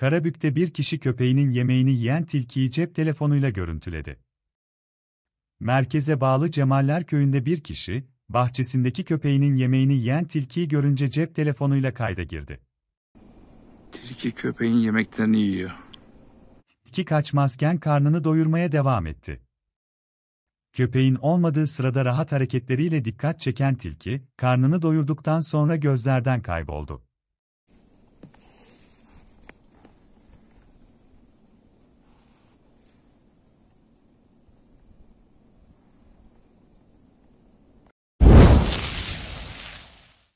Karabük'te bir kişi köpeğinin yemeğini yiyen tilkiyi cep telefonuyla görüntüledi. Merkeze bağlı Cemaller Köyü'nde bir kişi, bahçesindeki köpeğinin yemeğini yiyen tilkiyi görünce cep telefonuyla kayda girdi. Tilki köpeğin yemeklerini yiyor. Tilki kaçmazken karnını doyurmaya devam etti. Köpeğin olmadığı sırada rahat hareketleriyle dikkat çeken tilki, karnını doyurduktan sonra gözlerden kayboldu.